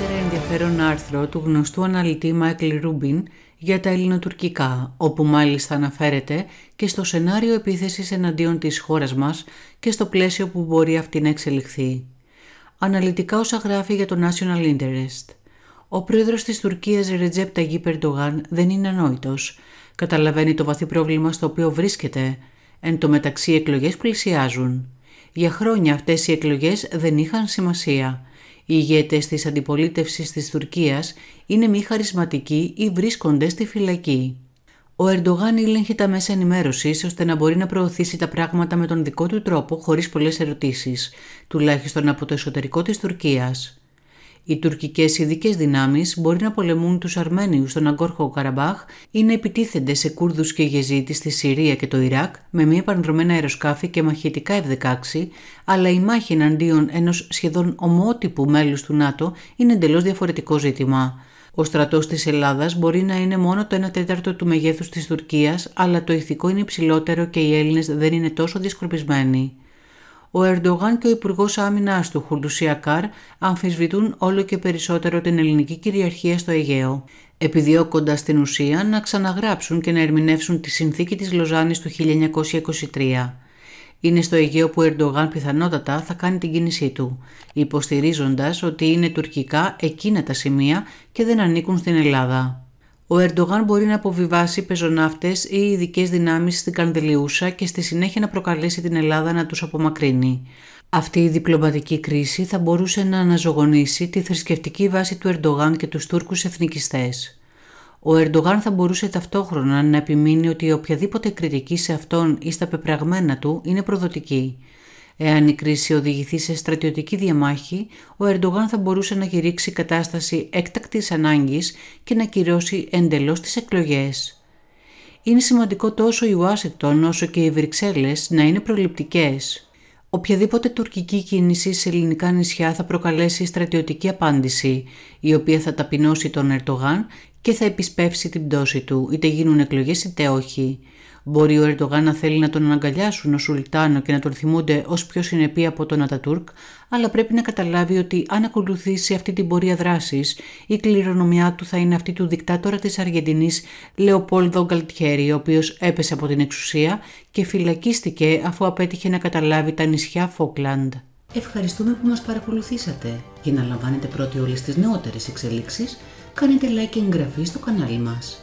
ιδιαίτερα ενδιαφέρον άρθρο του γνωστού αναλυτή Μάικλ Ρούμπιν για τα ελληνοτουρκικά, όπου μάλιστα αναφέρεται και στο σενάριο επίθεσης εναντίον της χώρας μας και στο πλαίσιο που μπορεί αυτή να εξελιχθεί. Αναλυτικά όσα γράφει για το National Interest. Ο πρόεδρος της Τουρκίας Ρετζέπ Ταγί Περντογάν δεν είναι ανόητος. Καταλαβαίνει το βαθύ πρόβλημα στο οποίο βρίσκεται. Εν τω μεταξύ οι εκλογές πλησιάζουν. Για χρόνια αυτές οι εκλογές δεν είχαν σημασία. Οι ηγέτες της αντιπολίτευσης της Τουρκίας είναι μη χαρισματικοί ή βρίσκονται στη φυλακή. Ο Ερντογάν ήλεγχε τα μέσα ενημέρωσης ώστε να μπορεί να προωθήσει τα πράγματα με τον δικό του τρόπο χωρίς πολλές ερωτήσεις, τουλάχιστον από το εσωτερικό της Τουρκίας. Οι τουρκικές ειδικές δυνάμεις μπορεί να πολεμούν τους Αρμένιους στον Αγκόρχο Καραμπάχ ή να επιτίθενται σε Κούρδους και Γεζίτη στη Συρία και το Ιράκ με μία επανδρομένα αεροσκάφη και μαχητικά F-16, αλλά η μάχη εναντίον ενός σχεδόν ομότυπου μέλους του ΝΑΤΟ είναι εντελώς διαφορετικό ζήτημα. Ο στρατός της Ελλάδας μπορεί να είναι μόνο το 1 τέταρτο του μεγέθους της Τουρκίας, αλλά το ηθικό είναι υψηλότερο και οι Έλληνες δεν είναι τόσο διασκορπισμένοι ο Ερντογάν και ο Υπουργός Άμυνας του Χουλουσιακάρ αμφισβητούν όλο και περισσότερο την ελληνική κυριαρχία στο Αιγαίο, επιδιώκοντας την ουσία να ξαναγράψουν και να ερμηνεύσουν τη συνθήκη της Λοζάνης του 1923. Είναι στο Αιγαίο που ο Ερντογάν πιθανότατα θα κάνει την κίνησή του, υποστηρίζοντας ότι είναι τουρκικά εκείνα τα σημεία και δεν ανήκουν στην Ελλάδα ο Ερντογάν μπορεί να αποβιβάσει πεζοναύτες ή ειδικές δυνάμεις στην Κανδελιούσα και στη συνέχεια να προκαλέσει την Ελλάδα να τους απομακρύνει. Αυτή η διπλωματική κρίση θα μπορούσε να αναζωογονήσει τη θρησκευτική βάση του Ερντογάν και τους Τούρκους εθνικιστές. Ο Ερντογάν θα μπορούσε ταυτόχρονα να επιμείνει ότι οποιαδήποτε κριτική σε αυτόν ή στα πεπραγμένα του είναι προδοτική Εάν η κρίση οδηγηθεί σε στρατιωτική διαμάχη, ο Ερντογάν θα μπορούσε να γυρίξει κατάσταση έκτακτης ανάγκης και να κυρώσει εντελώς τις εκλογές. Είναι σημαντικό τόσο οι Ουάσιγκτον όσο και οι Βρυξέλλες να είναι προληπτικές. Οποιαδήποτε τουρκική κίνηση σε ελληνικά νησιά θα προκαλέσει στρατιωτική απάντηση, η οποία θα ταπεινώσει τον Ερντογάν και θα επισπεύσει την πτώση του, είτε γίνουν εκλογές είτε όχι. Μπορεί ο Ερντογάν να θέλει να τον αναγκαλιάσουν ω Σουλτάνο και να τον θυμούνται ως πιο συνεπή από τον Ατατούρκ, αλλά πρέπει να καταλάβει ότι αν ακολουθήσει αυτή την πορεία δράσης, η κληρονομιά του θα είναι αυτή του δικτάτορα της Αργεντινής Λεοπόλδο Γκαλτιέρη, ο οποίος έπεσε από την εξουσία και φυλακίστηκε αφού απέτυχε να καταλάβει τα νησιά Φόκλαντ. Ευχαριστούμε που μας παρακολουθήσατε. Για να λαμβάνετε πρώτοι όλες τις νεότερες εξελίξεις κάνετε like και εγγραφή στο κανάλι μας.